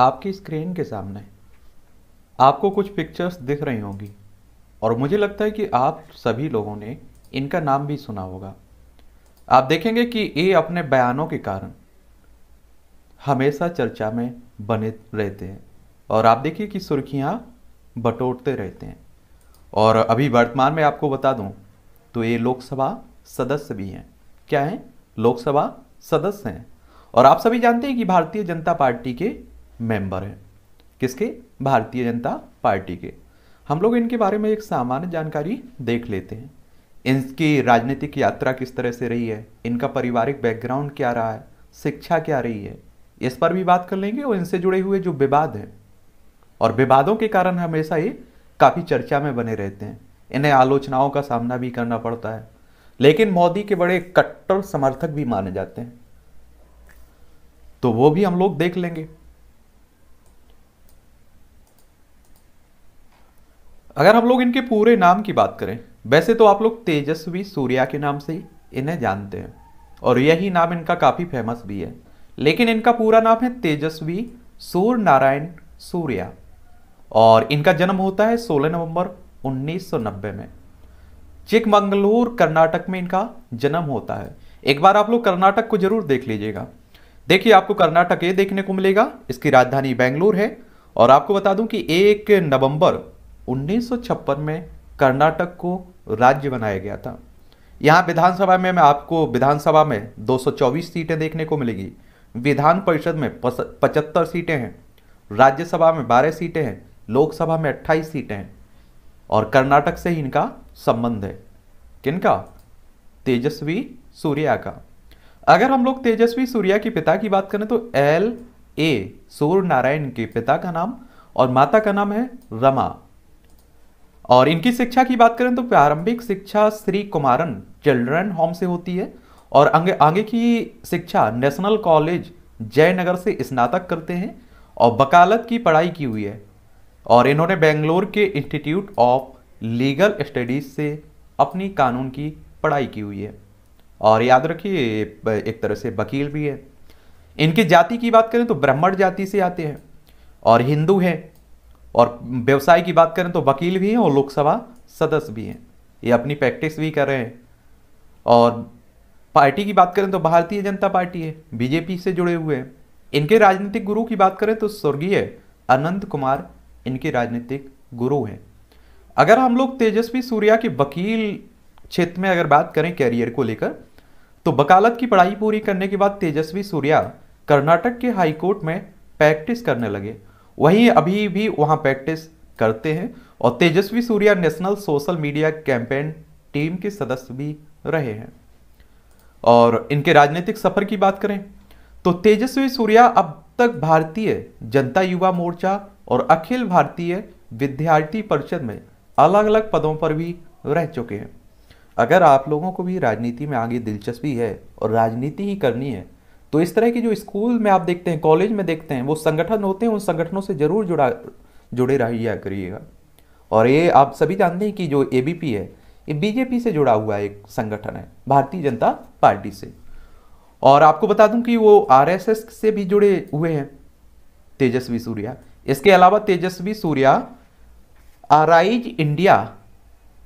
आपकी स्क्रीन के सामने आपको कुछ पिक्चर्स दिख रही होंगी और मुझे लगता है कि आप सभी लोगों ने इनका नाम भी सुना होगा आप देखेंगे कि ये अपने बयानों के कारण हमेशा चर्चा में बने रहते हैं और आप देखिए कि सुर्खियाँ बटोरते रहते हैं और अभी वर्तमान में आपको बता दूं तो ये लोकसभा सदस्य भी हैं क्या हैं लोकसभा सदस्य हैं और आप सभी जानते हैं कि भारतीय जनता पार्टी के मेंबर हैं किसके भारतीय जनता पार्टी के हम लोग इनके बारे में एक सामान्य जानकारी देख लेते हैं इनकी राजनीतिक यात्रा किस तरह से रही है इनका पारिवारिक बैकग्राउंड क्या रहा है शिक्षा क्या रही है इस पर भी बात कर लेंगे और इनसे जुड़े हुए जो विवाद हैं और विवादों के कारण हमेशा ये काफ़ी चर्चा में बने रहते हैं इन्हें आलोचनाओं का सामना भी करना पड़ता है लेकिन मोदी के बड़े कट्टर समर्थक भी माने जाते हैं तो वो भी हम लोग देख लेंगे अगर हम लोग इनके पूरे नाम की बात करें वैसे तो आप लोग तेजस्वी सूर्या के नाम से इन्हें जानते हैं और यही नाम इनका काफ़ी फेमस भी है लेकिन इनका पूरा नाम है तेजस्वी सूर्य नारायण सूर्या और इनका जन्म होता है 16 नवंबर 1990 में चिकमंगलूर कर्नाटक में इनका जन्म होता है एक बार आप लोग कर्नाटक को जरूर देख लीजिएगा देखिए आपको कर्नाटक ये देखने को मिलेगा इसकी राजधानी बेंगलुरु है और आपको बता दूं कि एक नवंबर 1956 में कर्नाटक को राज्य बनाया गया था यहाँ विधानसभा में मैं आपको विधानसभा में 224 सीटें देखने को मिलेगी विधान परिषद में पचहत्तर सीटें हैं राज्यसभा में 12 सीटें हैं लोकसभा में 28 सीटें हैं और कर्नाटक से ही इनका संबंध है किनका तेजस्वी सूर्या का अगर हम लोग तेजस्वी सूर्या के पिता की बात करें तो एल ए सूर्य नारायण के पिता का नाम और माता का नाम है रमा और इनकी शिक्षा की बात करें तो प्रारंभिक शिक्षा श्री कुमारन चिल्ड्रन होम से होती है और आगे आगे की शिक्षा नेशनल कॉलेज जयनगर से स्नातक करते हैं और वकालत की पढ़ाई की हुई है और इन्होंने बेंगलोर के इंस्टीट्यूट ऑफ लीगल स्टडीज़ से अपनी कानून की पढ़ाई की हुई है और याद रखिए एक तरह से वकील भी है इनकी जाति की बात करें तो ब्राह्मण जाति से आते हैं और हिंदू हैं और व्यवसाय की बात करें तो वकील भी हैं और लोकसभा सदस्य भी हैं ये अपनी प्रैक्टिस भी कर रहे हैं और पार्टी की बात करें तो भारतीय जनता पार्टी है बीजेपी से जुड़े हुए हैं इनके राजनीतिक गुरु की बात करें तो स्वर्गीय अनंत कुमार इनके राजनीतिक गुरु हैं अगर हम लोग तेजस्वी सूर्या के वकील क्षेत्र में अगर बात करें कैरियर को लेकर तो वकालत की पढ़ाई पूरी करने के बाद तेजस्वी सूर्या कर्नाटक के हाईकोर्ट में प्रैक्टिस करने लगे वही अभी भी वहाँ प्रैक्टिस करते हैं और Tejasvi Surya national social media campaign team के सदस्य भी रहे हैं और इनके राजनीतिक सफर की बात करें तो तेजस्वी सूर्या अब तक भारतीय जनता युवा मोर्चा और अखिल भारतीय विद्यार्थी परिषद में अलग अलग पदों पर भी रह चुके हैं अगर आप लोगों को भी राजनीति में आगे दिलचस्पी है और राजनीति ही करनी है तो इस तरह की जो स्कूल में आप देखते हैं कॉलेज में देखते हैं वो संगठन होते हैं उन संगठनों से ज़रूर जुड़ा जुड़े रहिए करिएगा और ये आप सभी जानते हैं कि जो ए है ये बीजेपी से जुड़ा हुआ एक संगठन है भारतीय जनता पार्टी से और आपको बता दूं कि वो आरएसएस से भी जुड़े हुए हैं तेजस्वी सूर्या इसके अलावा तेजस्वी सूर्या अराइज इंडिया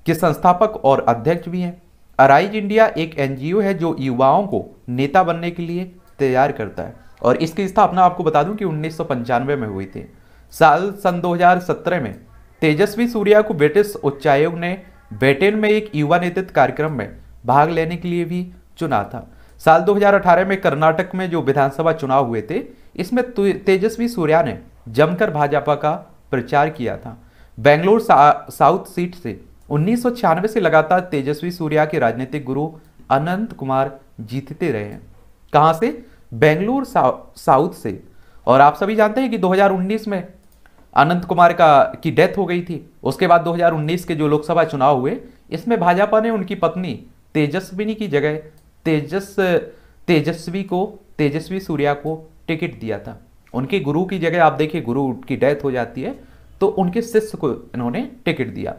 के संस्थापक और अध्यक्ष भी हैं अराइज इंडिया एक एनजीओ है जो युवाओं को नेता बनने के लिए तैयार करता है और इसकी स्थापना आपको बता दूं कि उन्नीस में हुई थी साल सन 2017 में तेजस्वी सूर्या को ब्रिटिश उच्चायोग ने ब्रिटेन में एक युवा नेतृत्व कार्यक्रम में भाग लेने के लिए भी चुना था साल 2018 में कर्नाटक में जो विधानसभा चुनाव हुए थे इसमें तेजस्वी सूर्या ने जमकर भाजपा का प्रचार किया था बेंगलोर सा, साउथ सीट से उन्नीस से लगातार तेजस्वी सूर्या के राजनीतिक गुरु अनंत कुमार जीतते रहे हैं कहाँ से बेंगलुरु साउथ से और आप सभी जानते हैं कि 2019 में अनंत कुमार का की डेथ हो गई थी उसके बाद 2019 के जो लोकसभा चुनाव हुए इसमें भाजपा ने उनकी पत्नी तेजस्विनी की जगह तेजस तेजस्वी को तेजस्वी सूर्या को टिकट दिया था उनके गुरु की जगह आप देखिए गुरु की डेथ हो जाती है तो उनके शिष्य को इन्होंने टिकट दिया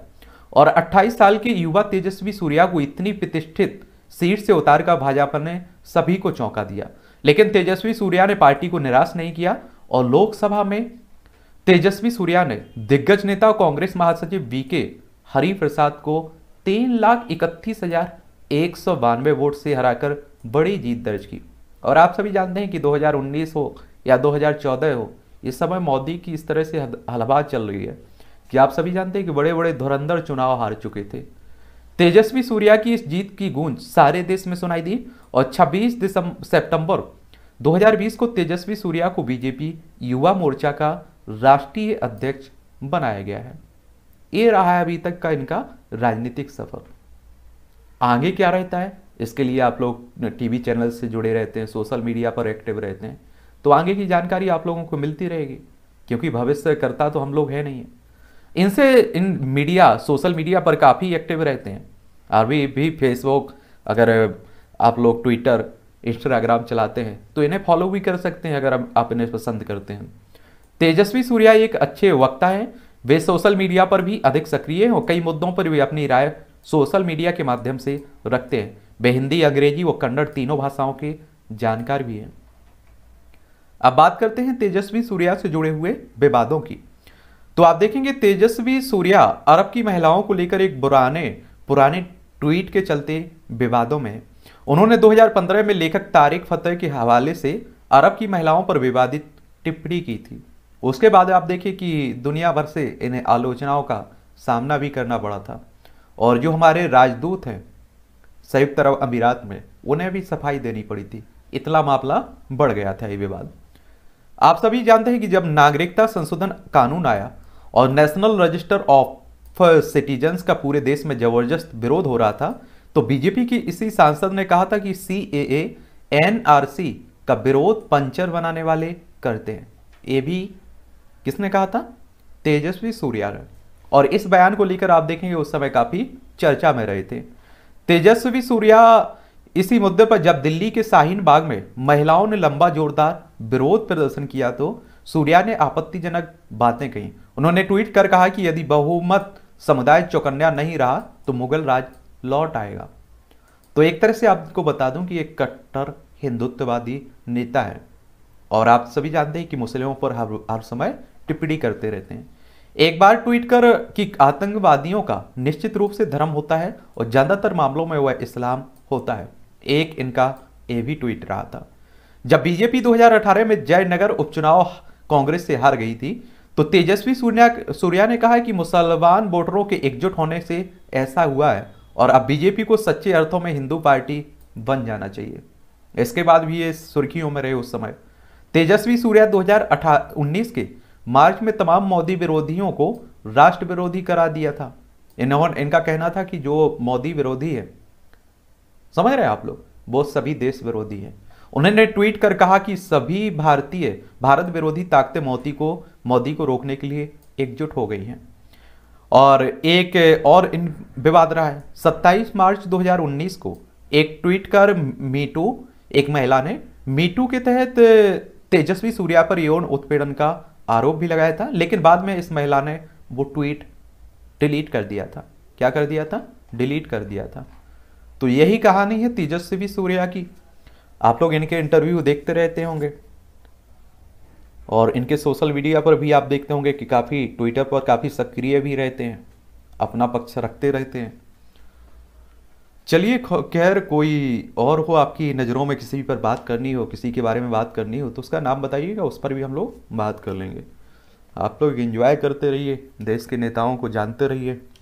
और 28 साल के युवा तेजस्वी सूर्या को इतनी प्रतिष्ठित सीट से उतार कर भाजपा ने सभी को चौंका दिया लेकिन तेजस्वी सूर्या ने पार्टी को निराश नहीं किया और लोकसभा में तेजस्वी सूर्या ने दिग्गज नेता और कांग्रेस महासचिव वी के को तीन लाख इकतीस हजार एक सौ बानवे वोट से हराकर बड़ी जीत दर्ज की और आप सभी जानते हैं कि 2019 हो या 2014 हो इस समय मोदी की इस तरह से हलवा चल रही है कि आप सभी जानते हैं कि बड़े बड़े धुरंधर चुनाव हार चुके थे तेजस्वी सूर्या की इस जीत की गूंज सारे देश में सुनाई दी और 26 दिसंबर सितंबर 2020 को तेजस्वी सूर्या को बीजेपी युवा मोर्चा का राष्ट्रीय अध्यक्ष बनाया गया है ये रहा है अभी तक का इनका राजनीतिक सफर आगे क्या रहता है इसके लिए आप लोग टीवी चैनल से जुड़े रहते हैं सोशल मीडिया पर एक्टिव रहते हैं तो आगे की जानकारी आप लोगों को मिलती रहेगी क्योंकि भविष्य करता तो हम लोग है नहीं है इनसे इन मीडिया सोशल मीडिया पर काफ़ी एक्टिव रहते हैं अभी भी फेसबुक अगर आप लोग ट्विटर इंस्टाग्राम चलाते हैं तो इन्हें फॉलो भी कर सकते हैं अगर आप इन्हें पसंद करते हैं तेजस्वी सूर्या एक अच्छे वक्ता हैं वे सोशल मीडिया पर भी अधिक सक्रिय हैं और कई मुद्दों पर भी अपनी राय सोशल मीडिया के माध्यम से रखते हैं वे हिंदी अंग्रेजी व कन्नड़ तीनों भाषाओं के जानकार भी हैं अब बात करते हैं तेजस्वी सूर्या से जुड़े हुए विवादों की तो आप देखेंगे तेजस्वी सूर्या अरब की महिलाओं को लेकर एक बुराने पुराने ट्वीट के चलते विवादों में उन्होंने 2015 में लेखक तारिक फतेह के हवाले से अरब की महिलाओं पर विवादित टिप्पणी की थी उसके बाद आप देखिए कि दुनिया भर से इन्हें आलोचनाओं का सामना भी करना पड़ा था और जो हमारे राजदूत हैं संयुक्त अरब अमीरात में उन्हें भी सफाई देनी पड़ी थी इतना मामला बढ़ गया था ये विवाद आप सभी जानते हैं कि जब नागरिकता संशोधन कानून आया और नेशनल रजिस्टर ऑफ सिटीजन्स का पूरे देश में जबरदस्त विरोध हो रहा था तो बीजेपी की इसी सांसद ने कहा था कि सी ए एन आर सी का विरोध पंचर बनाने वाले करते हैं ये भी किसने कहा था तेजस्वी सूर्यार और इस बयान को लेकर आप देखेंगे उस समय काफ़ी चर्चा में रहे थे तेजस्वी सूर्या इसी मुद्दे पर जब दिल्ली के शाहीन बाग में महिलाओं ने लंबा जोरदार विरोध प्रदर्शन किया तो सूर्या ने आपत्तिजनक बातें कही उन्होंने ट्वीट कर कहा कि यदि बहुमत समुदाय चौकन्या नहीं रहा तो मुगल राज लौट आएगा तो एक तरह से आपको बता दूं कि एक कट्टर हिंदुत्ववादी नेता है और आप सभी जानते हैं कि मुस्लिमों पर हर हर समय टिप्पणी करते रहते हैं एक बार ट्वीट कर कि आतंकवादियों का निश्चित रूप से धर्म होता है और ज़्यादातर मामलों में वह इस्लाम होता है एक इनका ये भी ट्वीट रहा था जब बीजेपी 2018 में जयनगर उपचुनाव कांग्रेस से हार गई थी तो तेजस्वी सूर्या सूर्या ने कहा कि मुसलमान वोटरों के एकजुट होने से ऐसा हुआ है और अब बीजेपी को सच्चे अर्थों में हिंदू पार्टी बन जाना चाहिए इसके बाद भी ये सुर्खियों में रहे उस समय तेजस्वी सूर्या दो के मार्च में तमाम मोदी विरोधियों को राष्ट्र विरोधी करा दिया था इन्होंने इनका कहना था कि जो मोदी विरोधी है समझ रहे हैं आप लोग वो सभी देश विरोधी हैं उन्होंने ट्वीट कर कहा कि सभी भारतीय भारत विरोधी ताकतें मोदी को मोदी को रोकने के लिए एकजुट हो गई हैं और एक और इन विवाद रहा है 27 मार्च 2019 को एक ट्वीट कर मीटू एक महिला ने मीटू के तहत तेजस्वी सूर्या पर यौन उत्पीड़न का आरोप भी लगाया था लेकिन बाद में इस महिला ने वो ट्वीट डिलीट कर दिया था क्या कर दिया था डिलीट कर दिया था तो यही कहानी है तेजस्वी सूर्या की आप लोग इनके इंटरव्यू देखते रहते होंगे और इनके सोशल मीडिया पर भी आप देखते होंगे कि काफ़ी ट्विटर पर काफ़ी सक्रिय भी रहते हैं अपना पक्ष रखते रहते हैं चलिए खैर कोई और हो आपकी नज़रों में किसी पर बात करनी हो किसी के बारे में बात करनी हो तो उसका नाम बताइएगा उस पर भी हम लोग बात कर लेंगे आप लोग इन्जॉय करते रहिए देश के नेताओं को जानते रहिए